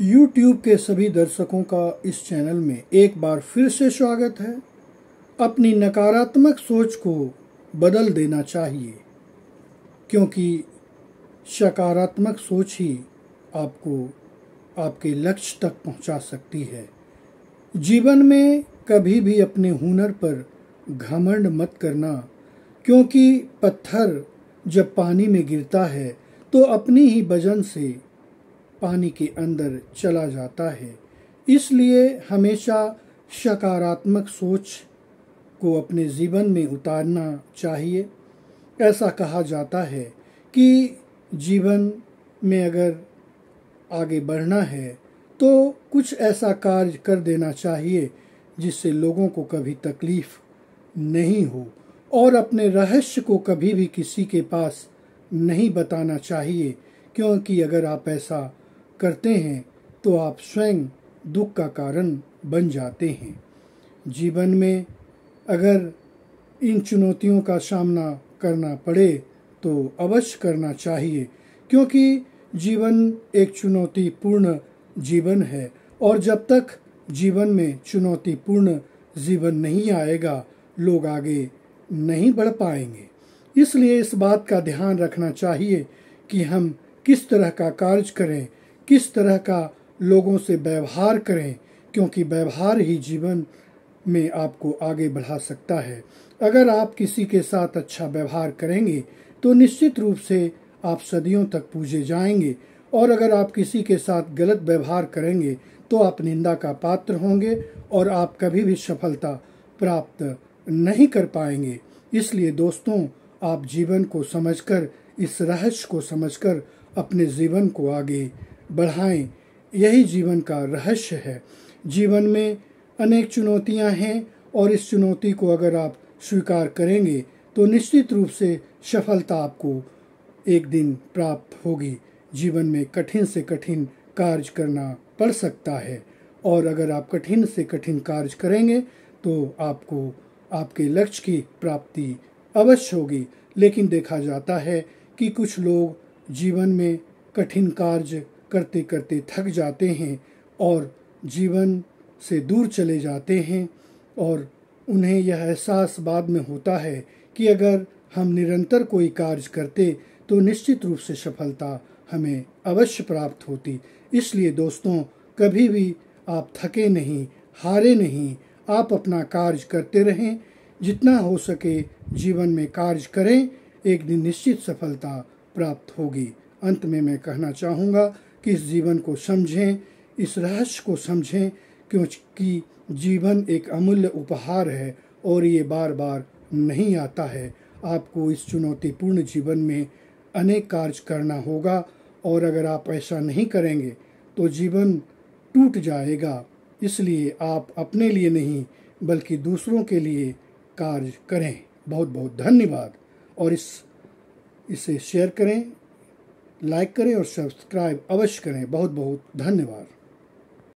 YouTube के सभी दर्शकों का इस चैनल में एक बार फिर से स्वागत है अपनी नकारात्मक सोच को बदल देना चाहिए क्योंकि सकारात्मक सोच ही आपको आपके लक्ष्य तक पहुंचा सकती है जीवन में कभी भी अपने हुनर पर घमंड मत करना क्योंकि पत्थर जब पानी में गिरता है तो अपनी ही वजन से पानी के अंदर चला जाता है इसलिए हमेशा सकारात्मक सोच को अपने जीवन में उतारना चाहिए ऐसा कहा जाता है कि जीवन में अगर आगे बढ़ना है तो कुछ ऐसा कार्य कर देना चाहिए जिससे लोगों को कभी तकलीफ नहीं हो और अपने रहस्य को कभी भी किसी के पास नहीं बताना चाहिए क्योंकि अगर आप ऐसा करते हैं तो आप स्वयं दुख का कारण बन जाते हैं जीवन में अगर इन चुनौतियों का सामना करना पड़े तो अवश्य करना चाहिए क्योंकि जीवन एक चुनौतीपूर्ण जीवन है और जब तक जीवन में चुनौतीपूर्ण जीवन नहीं आएगा लोग आगे नहीं बढ़ पाएंगे इसलिए इस बात का ध्यान रखना चाहिए कि हम किस तरह का कार्य करें किस तरह का लोगों से व्यवहार करें क्योंकि व्यवहार ही जीवन में आपको आगे बढ़ा सकता है अगर आप किसी के साथ अच्छा व्यवहार करेंगे तो निश्चित रूप से आप सदियों तक पूजे जाएंगे और अगर आप किसी के साथ गलत व्यवहार करेंगे तो आप निंदा का पात्र होंगे और आप कभी भी सफलता प्राप्त नहीं कर पाएंगे इसलिए दोस्तों आप जीवन को समझकर इस रहस्य को समझकर अपने जीवन को आगे बढ़ाएं यही जीवन का रहस्य है जीवन में अनेक चुनौतियां हैं और इस चुनौती को अगर आप स्वीकार करेंगे तो निश्चित रूप से सफलता आपको एक दिन प्राप्त होगी जीवन में कठिन से कठिन कार्य करना पड़ सकता है और अगर आप कठिन से कठिन कार्य करेंगे तो आपको आपके लक्ष्य की प्राप्ति अवश्य होगी लेकिन देखा जाता है कि कुछ लोग जीवन में कठिन कार्य करते करते थक जाते हैं और जीवन से दूर चले जाते हैं और उन्हें यह एहसास बाद में होता है कि अगर हम निरंतर कोई कार्य करते तो निश्चित रूप से सफलता हमें अवश्य प्राप्त होती इसलिए दोस्तों कभी भी आप थके नहीं हारे नहीं आप अपना कार्य करते रहें जितना हो सके जीवन में कार्य करें एक दिन निश्चित सफलता प्राप्त होगी अंत में मैं कहना चाहूँगा कि इस जीवन को समझें इस रहस्य को समझें क्योंकि जीवन एक अमूल्य उपहार है और ये बार बार नहीं आता है आपको इस चुनौतीपूर्ण जीवन में अनेक कार्य करना होगा और अगर आप ऐसा नहीं करेंगे तो जीवन टूट जाएगा इसलिए आप अपने लिए नहीं बल्कि दूसरों के लिए कार्य करें बहुत बहुत धन्यवाद और इस इसे शेयर करें लाइक करें और सब्सक्राइब अवश्य करें बहुत बहुत धन्यवाद